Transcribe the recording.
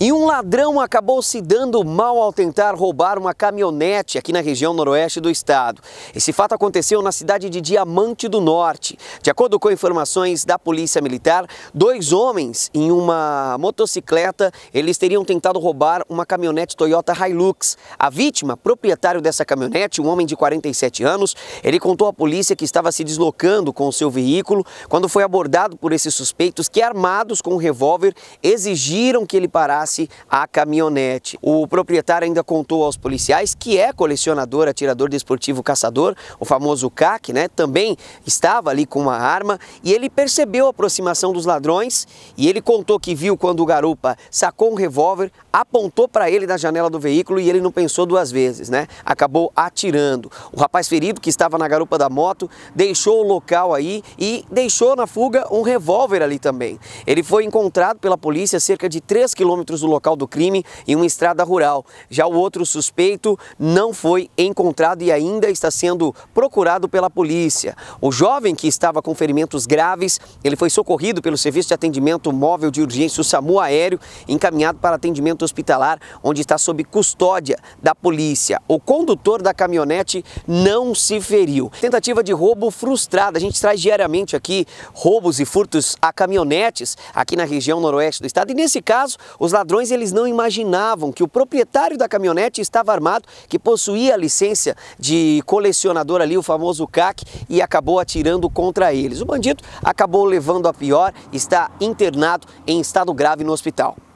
E um ladrão acabou se dando mal ao tentar roubar uma caminhonete aqui na região noroeste do estado. Esse fato aconteceu na cidade de Diamante do Norte. De acordo com informações da Polícia Militar, dois homens em uma motocicleta, eles teriam tentado roubar uma caminhonete Toyota Hilux. A vítima, proprietário dessa caminhonete, um homem de 47 anos, ele contou à polícia que estava se deslocando com o seu veículo quando foi abordado por esses suspeitos que, armados com um revólver, exigiram que ele parasse a caminhonete. O proprietário ainda contou aos policiais que é colecionador, atirador desportivo caçador, o famoso CAC, né? Também estava ali com uma arma e ele percebeu a aproximação dos ladrões e ele contou que viu quando o garupa sacou um revólver, apontou para ele da janela do veículo e ele não pensou duas vezes, né? Acabou atirando. O rapaz ferido que estava na garupa da moto deixou o local aí e deixou na fuga um revólver ali também. Ele foi encontrado pela polícia cerca de 3 quilômetros quilômetros do local do crime em uma estrada rural. Já o outro suspeito não foi encontrado e ainda está sendo procurado pela polícia. O jovem que estava com ferimentos graves, ele foi socorrido pelo Serviço de Atendimento Móvel de Urgência, o SAMU Aéreo, encaminhado para atendimento hospitalar, onde está sob custódia da polícia. O condutor da caminhonete não se feriu. Tentativa de roubo frustrada. A gente traz diariamente aqui roubos e furtos a caminhonetes aqui na região noroeste do estado. E nesse caso, os ladrões ladrões eles não imaginavam que o proprietário da caminhonete estava armado, que possuía a licença de colecionador ali, o famoso CAC, e acabou atirando contra eles. O bandido acabou levando a pior, está internado em estado grave no hospital.